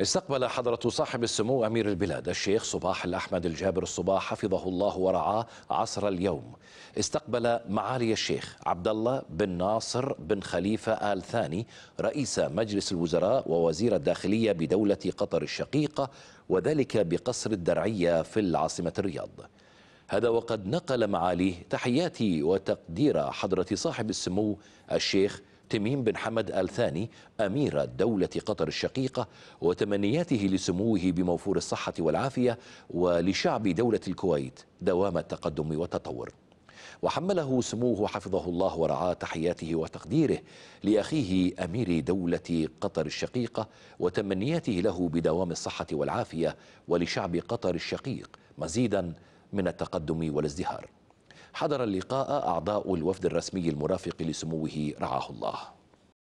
استقبل حضرة صاحب السمو أمير البلاد الشيخ صباح الأحمد الجابر الصباح حفظه الله ورعاه عصر اليوم استقبل معالي الشيخ عبد الله بن ناصر بن خليفة آل ثاني رئيس مجلس الوزراء ووزير الداخلية بدولة قطر الشقيقة وذلك بقصر الدرعية في العاصمة الرياض هذا وقد نقل معاليه تحياتي وتقدير حضرة صاحب السمو الشيخ تميم بن حمد آل ثاني أمير دولة قطر الشقيقة وتمنياته لسموه بموفور الصحة والعافية ولشعب دولة الكويت دوام التقدم والتطور وحمله سموه حفظه الله ورعاه تحياته وتقديره لاخيه امير دوله قطر الشقيقه وتمنياته له بدوام الصحه والعافيه ولشعب قطر الشقيق مزيدا من التقدم والازدهار حضر اللقاء أعضاء الوفد الرسمي المرافق لسموه رعاه الله